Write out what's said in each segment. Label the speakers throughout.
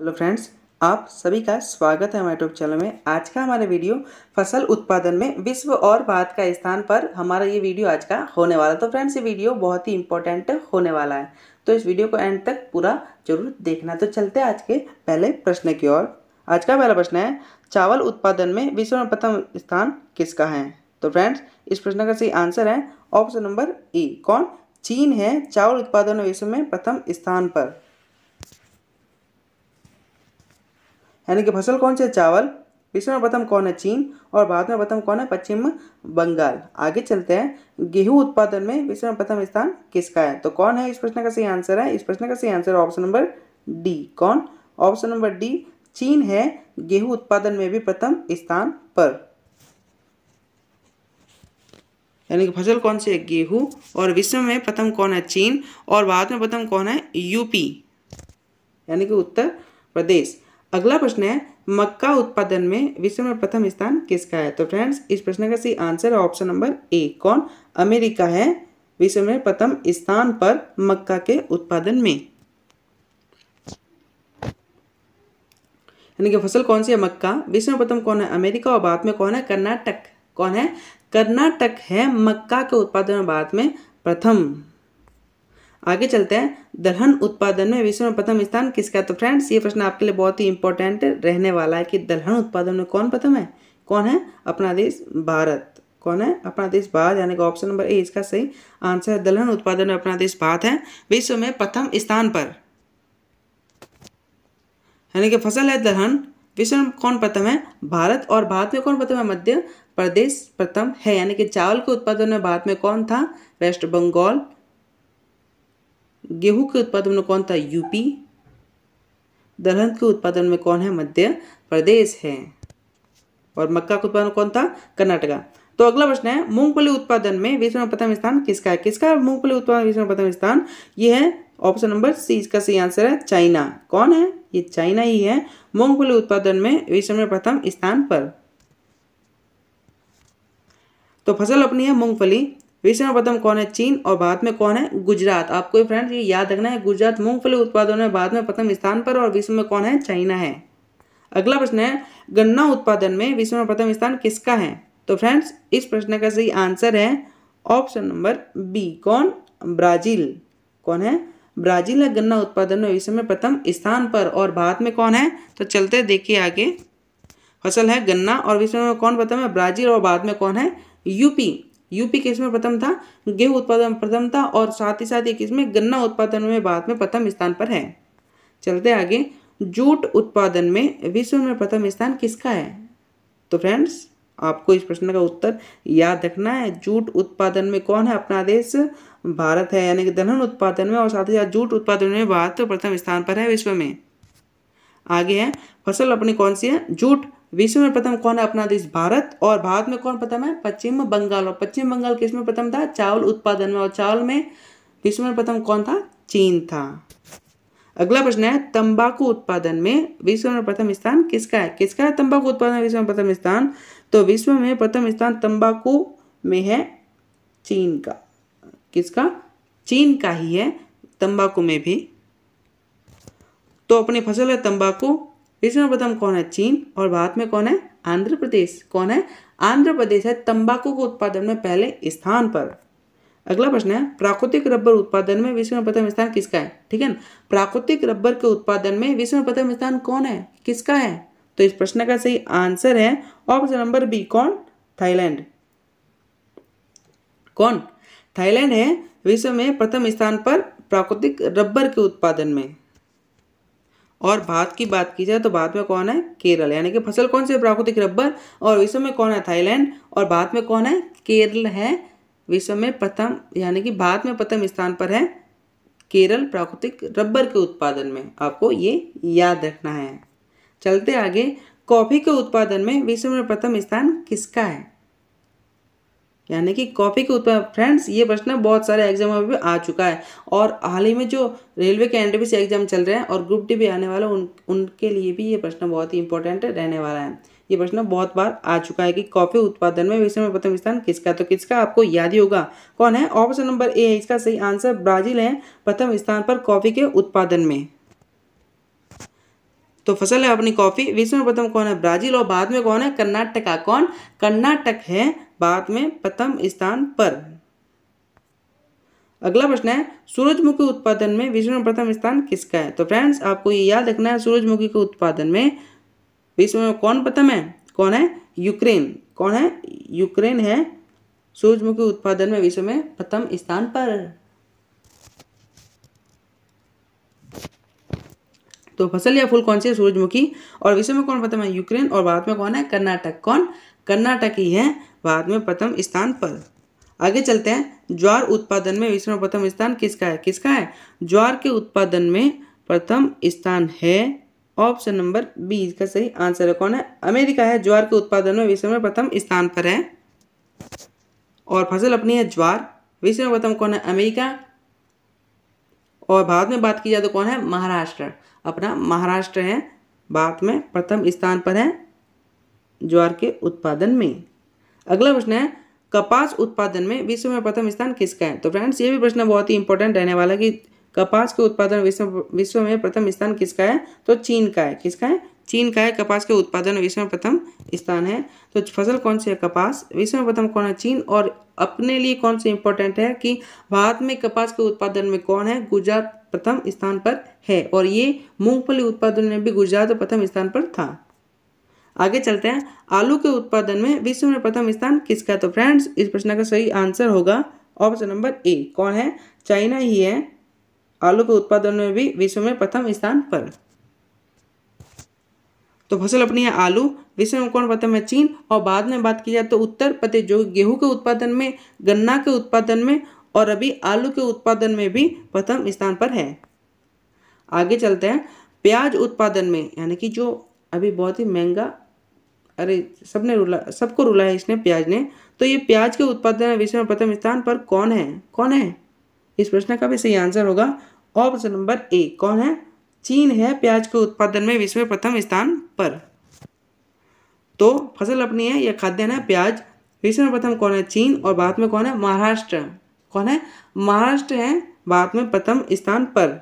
Speaker 1: hello friends आप सभी का स्वागत है हमारे यूट्यूब चैनल में आज का हमारा वीडियो फसल उत्पादन में विश्व और भारत का स्थान पर हमारा ये वीडियो आज का होने वाला है तो फ्रेंड्स ये वीडियो बहुत ही इंपॉर्टेंट होने वाला है तो इस वीडियो को एंड तक पूरा जरूर देखना तो चलते हैं आज के पहले प्रश्न की ओर आज का पहला प्रश्न है चावल उत्पादन में विश्व में प्रथम स्थान किसका है तो फ्रेंड्स इस प्रश्न का सही आंसर है ऑप्शन नंबर ई कौन चीन है चावल उत्पादन विश्व में प्रथम स्थान पर यानी कि फसल कौन से चावल विश्व में प्रथम कौन है चीन और भारत में प्रथम कौन है पश्चिम बंगाल आगे चलते हैं गेहूं उत्पादन में विश्व में प्रथम स्थान किसका है तो कौन है इस प्रश्न का सही आंसर है इस प्रश्न का सही आंसर ऑप्शन नंबर डी कौन ऑप्शन नंबर डी चीन है गेहूं उत्पादन में भी प्रथम स्थान पर यानी कि फसल कौन सी है गेहूं और विश्व में प्रथम कौन है चीन और भारत में प्रथम कौन है यूपी यानी कि उत्तर प्रदेश अगला प्रश्न है मक्का उत्पादन में विश्व में प्रथम स्थान किसका है तो फ्रेंड्स इस प्रश्न का सही आंसर है ऑप्शन नंबर ए कौन अमेरिका है विश्व में प्रथम स्थान पर मक्का के उत्पादन में यानी कि फसल कौन सी है मक्का विश्व में प्रथम कौन है अमेरिका और बाद में कौन है कर्नाटक कौन है कर्नाटक है मक्का के उत्पादन में बाद में प्रथम आगे चलते हैं दलहन उत्पादन में विश्व में प्रथम स्थान किसका तो फ्रेंड्स ये प्रश्न आपके लिए बहुत ही इंपॉर्टेंट रहने वाला है कि दलहन उत्पादन में कौन प्रथम है कौन है अपना देश भारत कौन है अपना देश भारत यानी कि ऑप्शन नंबर ए इसका सही आंसर है दलहन उत्पादन में अपना देश भारत है विश्व में प्रथम स्थान पर यानी कि फसल है दलहन विश्व में कौन प्रथम है भारत और भारत में कौन प्रथम है मध्य प्रदेश प्रथम है यानी कि चावल के उत्पादन में भारत में कौन था वेस्ट बंगाल गेहूं के उत्पादन में कौन था यूपी दलहन के उत्पादन में कौन है मध्य प्रदेश है और मक्का का उत्पादन कौन था कर्नाटका तो अगला प्रश्न है मूंगफली उत्पादन में विश्व में प्रथम स्थान किसका है किसका मूंगफली उत्पादन विश्व में प्रथम स्थान ये है ऑप्शन नंबर सी इसका सही आंसर है चाइना कौन है ये चाइना ही है मूंगफली उत्पादन में विश्व में प्रथम स्थान पर तो फसल अपनी है मूंगफली विश्व में प्रथम कौन है चीन और भारत में कौन है गुजरात आपको फ्रेंड्स ये याद रखना है गुजरात मूंगफली उत्पादन में भारत में प्रथम स्थान पर और विश्व में कौन है चाइना है अगला प्रश्न है गन्ना उत्पादन में विश्व में प्रथम स्थान किसका है तो फ्रेंड्स इस प्रश्न का सही आंसर है ऑप्शन नंबर बी कौन ब्राजील कौन है ब्राजील है गन्ना उत्पादन में विश्व में प्रथम स्थान पर और भारत में कौन है तो चलते देखिए आगे फसल है गन्ना और विश्व में कौन प्रथम है ब्राजील और भारत में कौन है यूपी यूपी किस में प्रथम था गेहूं उत्पादन में प्रथम था और साथ ही साथ ये किस में गन्ना उत्पादन में भारत में प्रथम स्थान पर है चलते आगे जूट उत्पादन में विश्व में प्रथम स्थान किसका है तो फ्रेंड्स आपको इस प्रश्न का उत्तर याद रखना है जूट उत्पादन में कौन है अपना देश भारत है यानी कि दलहन उत्पादन में और साथ ही साथ जूट उत्पादन में भारत प्रथम स्थान पर है विश्व में आगे है फसल अपनी कौन सी है जूट विश्व में प्रथम कौन है अपना देश भारत और भारत में कौन प्रथम है पश्चिम बंगाल और पश्चिम बंगाल किस में प्रथम था चावल उत्पादन में और चावल में विश्व में प्रथम कौन था चीन था अगला प्रश्न है तंबाकू उत्पादन में विश्व में प्रथम स्थान किसका है किसका है तंबाकू उत्पादन में विश्व में प्रथम स्थान तो विश्व में प्रथम स्थान तंबाकू में है चीन का किसका चीन का ही है तंबाकू में भी तो अपनी फसल है तंबाकू इसमें प्रथम कौन है चीन और भारत में कौन है आंध्र प्रदेश कौन है आंध्र प्रदेश है तंबाकू के उत्पादन में पहले स्थान पर अगला प्रश्न है प्राकृतिक रबर उत्पादन में विश्व में प्रथम स्थान किसका है ठीक है ना प्राकृतिक रबर के उत्पादन में विश्व में प्रथम स्थान कौन है किसका है तो इस प्रश्न का सही आंसर है ऑप्शन नंबर बी कौन थाईलैंड कौन थाईलैंड है विश्व में प्रथम स्थान पर प्राकृतिक रबर के उत्पादन में और भारत की बात की जाए तो भारत में कौन है केरल यानी कि फसल कौन सी है प्राकृतिक रबर और विश्व में कौन है थाईलैंड और भारत में कौन है केरल है विश्व में प्रथम यानी कि भारत में प्रथम स्थान पर है केरल प्राकृतिक रबर के उत्पादन में आपको ये याद रखना है चलते आगे कॉफ़ी के उत्पादन में विश्व में प्रथम स्थान किसका है यानी कि कॉपी के उत्पादन फ्रेंड्स ये प्रश्न बहुत सारे एग्जामों में आ चुका है और हाल ही में जो रेलवे के से एग्जाम चल रहे हैं और ग्रुप डी भी आने वाले उन उनके लिए भी ये प्रश्न बहुत ही इंपॉर्टेंट रहने वाला है ये प्रश्न बहुत बार आ चुका है कि कॉफी उत्पादन में विश्व में प्रथम स्थान किसका तो किसका आपको याद ही होगा कौन है ऑप्शन नंबर ए है इसका सही आंसर ब्राजील है प्रथम स्थान पर कॉफी के उत्पादन में तो फसल है अपनी कॉफी विश्व में प्रथम कौन है ब्राजील और बाद में कौन है कर्नाटका कौन कर्नाटक है बाद में प्रथम स्थान पर अगला प्रश्न है सूरजमुखी उत्पादन में विश्व में प्रथम स्थान किसका है तो फ्रेंड्स आपको ये याद रखना है सूरजमुखी के उत्पादन में विश्व में कौन प्रथम है कौन है यूक्रेन कौन है यूक्रेन है सूरजमुखी उत्पादन में विश्व में प्रथम स्थान पर तो फसल या फूल कौन सी है सूरजमुखी और विश्व में कौन प्रथम है यूक्रेन और भारत में कौन है कर्नाटक कौन कर्नाटक ही है भारत में प्रथम स्थान पर आगे चलते हैं ज्वार उत्पादन में विश्व में प्रथम स्थान किसका है किसका है ज्वार के उत्पादन में प्रथम स्थान है ऑप्शन नंबर बी इसका सही आंसर है कौन है अमेरिका है ज्वार के उत्पादन में विश्व में प्रथम स्थान पर है और फसल अपनी है ज्वार विश्व में प्रथम कौन है अमेरिका और भारत में बात की जाए तो कौन है महाराष्ट्र अपना महाराष्ट्र है भारत में प्रथम स्थान पर है ज्वार के उत्पादन में अगला प्रश्न है कपास उत्पादन में विश्व में प्रथम स्थान किसका है तो फ्रेंड्स ये भी प्रश्न बहुत ही इंपॉर्टेंट रहने वाला कि कपास के उत्पादन विश्व विश्व में प्रथम स्थान किसका है तो चीन का है किसका है चीन का है कपास के उत्पादन विश्व में प्रथम स्थान है तो फसल कौन सी है कपास विश्व में प्रथम कौन है चीन और अपने लिए कौन से इंपॉर्टेंट है कि भारत में कपास के उत्पादन में कौन है गुजरात प्रथम स्थान पर है और ये मूंगफली उत्पादन में भी गुजरात प्रथम स्थान पर था आगे चलते हैं आलू के उत्पादन में विश्व में प्रथम स्थान किसका तो फ्रेंड्स इस प्रश्न का सही आंसर होगा ऑप्शन नंबर ए कौन है चाइना ही है आलू के उत्पादन में भी विश्व में प्रथम स्थान पर तो फसल अपनी है आलू विश्व में कौन प्रथम है चीन और बाद में बात की जाए तो उत्तर प्रदेश जो गेहूं के उत्पादन में गन्ना के उत्पादन में और अभी आलू के उत्पादन में भी प्रथम स्थान पर है आगे चलते हैं प्याज उत्पादन में यानी कि जो अभी बहुत ही महंगा अरे सबने रुला सबको है इसने प्याज ने तो ये प्याज के उत्पादन विश्व में प्रथम स्थान पर कौन है कौन है इस प्रश्न का भी सही आंसर होगा ऑप्शन नंबर ए कौन है चीन है प्याज के उत्पादन में विश्व में प्रथम स्थान पर तो फसल अपनी है यह खाद्यान्न है प्याज विश्व में प्रथम कौन है चीन और भारत में कौन है महाराष्ट्र कौन है महाराष्ट्र है भारत में प्रथम स्थान पर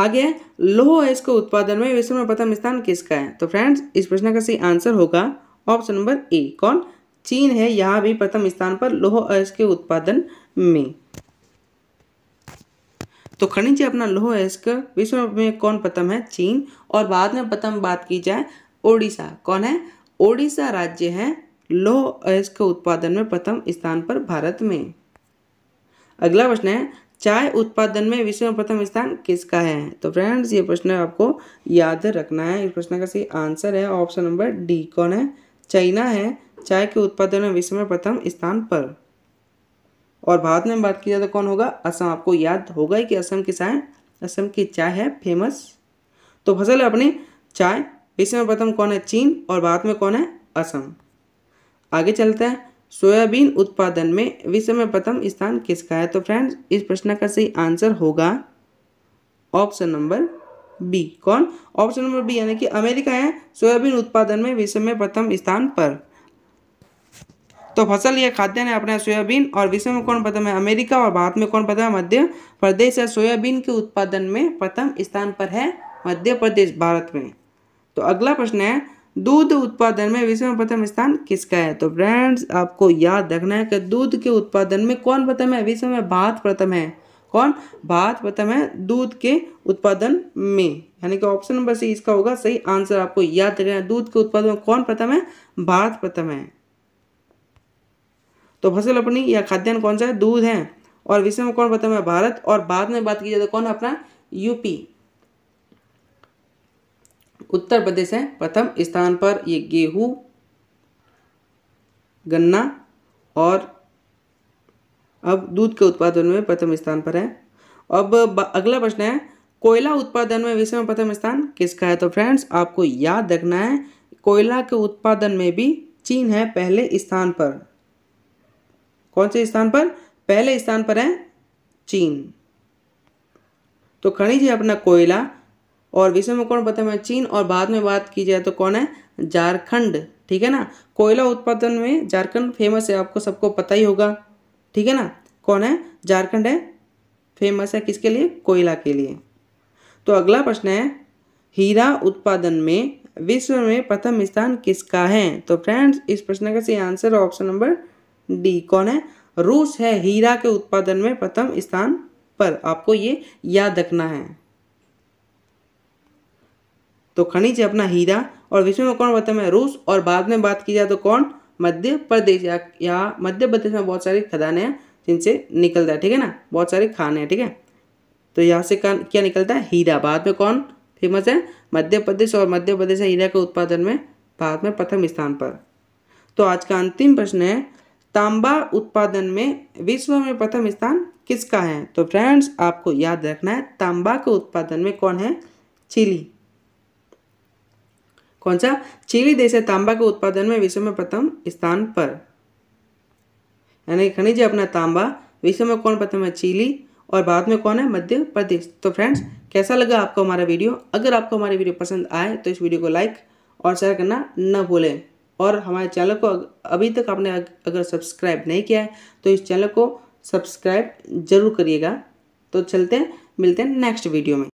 Speaker 1: आगे लोह है इसको उत्पादन में विश्व में प्रथम स्थान किसका है तो फ्रेंड्स इस प्रश्न का सही आंसर होगा ऑप्शन नंबर ए कौन चीन है यहाँ भी प्रथम स्थान पर लोह अयस्क के उत्पादन में तो खनिज अपना लोह अयस्क विश्व में कौन प्रथम है चीन और बाद में प्रथम बात की जाए ओडिशा कौन है ओडिशा राज्य है लोह अयस्क उत्पादन में प्रथम स्थान पर भारत में अगला प्रश्न है चाय उत्पादन में विश्व में प्रथम स्थान किसका है तो फ्रेंड्स ये प्रश्न आपको याद रखना है इस प्रश्न का सही आंसर है ऑप्शन नंबर डी कौन है चाइना है चाय के उत्पादन में विश्व में प्रथम स्थान पर और भारत में बात की जाए तो कौन होगा असम आपको याद होगा ही कि असम की चाय असम की चाय है फेमस तो फसल अपनी चाय विश्व में प्रथम कौन है चीन और भारत में कौन है असम आगे चलते हैं सोयाबीन उत्पादन में विश्व में प्रथम स्थान किसका है तो फ्रेंड्स इस प्रश्न का सही आंसर होगा ऑप्शन नंबर बी कौन ऑप्शन नंबर बी यानी कि अमेरिका है सोयाबीन उत्पादन में विश्व में प्रथम स्थान पर तो फसल या खाद्यान्न है अपना सोयाबीन और विश्व में कौन प्रथम है अमेरिका और भारत में कौन प्रथम है मध्य प्रदेश है सोयाबीन के उत्पादन में प्रथम स्थान पर है मध्य प्रदेश भारत में तो अगला प्रश्न है दूध उत्पादन में विश्व में प्रथम स्थान किसका है तो फ्रेंड्स आपको याद रखना है कि दूध के उत्पादन में कौन प्रथम है विश्व में भारत प्रथम है कौन भारत प्रथम है दूध के उत्पादन में यानी कि ऑप्शन नंबर सी इसका होगा सही आंसर आपको याद रखना है दूध के उत्पादन में कौन प्रथम है भारत प्रथम है तो फसल अपनी या खाद्यान्न कौन सा है दूध है और विश्व में कौन प्रथम है भारत और बाद में बात की जाए तो कौन अपना यूपी उत्तर प्रदेश है प्रथम स्थान पर ये गेहूँ गन्ना और अब दूध के उत्पादन में प्रथम स्थान पर है अब अगला प्रश्न है कोयला उत्पादन में विश्व में प्रथम स्थान किसका है तो फ्रेंड्स आपको याद रखना है कोयला के उत्पादन में भी चीन है पहले स्थान पर कौन से स्थान पर पहले स्थान पर है चीन तो खनिज अपना कोयला और विश्व में कौन प्रथम है चीन और बाद में बात की जाए तो कौन है झारखंड ठीक है ना कोयला उत्पादन में झारखंड फेमस है आपको सबको पता ही होगा ठीक है ना कौन है झारखंड है फेमस है किसके लिए कोयला के लिए तो अगला प्रश्न है हीरा उत्पादन में विश्व में प्रथम स्थान किसका है तो फ्रेंड्स इस प्रश्न का सही आंसर ऑप्शन नंबर डी कौन है रूस है हीरा के उत्पादन में प्रथम स्थान पर आपको ये याद रखना है तो खनिज है अपना हीरा और विश्व में कौन बर्तन है रूस और बाद में बात की जाए तो कौन मध्य प्रदेश या, या मध्य प्रदेश में बहुत सारी खदानें हैं जिनसे निकलता है ठीक है ना बहुत सारे खाने हैं ठीक है तो यहाँ से क्या निकलता है हीरा बाद में कौन फेमस है मध्य प्रदेश और मध्य प्रदेश हीरा के उत्पादन में भारत में प्रथम स्थान पर तो आज का अंतिम प्रश्न है तांबा उत्पादन में विश्व में प्रथम स्थान किसका है तो फ्रेंड्स आपको याद रखना है तांबा के उत्पादन में कौन है चिली कौन सा चिली देश है तांबा के उत्पादन में विश्व में प्रथम स्थान पर यानी खनिज अपना तांबा विश्व में कौन प्रथम है चिली और भारत में कौन है मध्य प्रदेश तो फ्रेंड्स कैसा लगा आपको हमारा वीडियो अगर आपको हमारी वीडियो पसंद आए तो इस वीडियो को लाइक और शेयर करना न भूलें और हमारे चैनल को अभी तक आपने अगर सब्सक्राइब नहीं किया है तो इस चैनल को सब्सक्राइब जरूर करिएगा तो चलते हैं मिलते हैं नेक्स्ट वीडियो में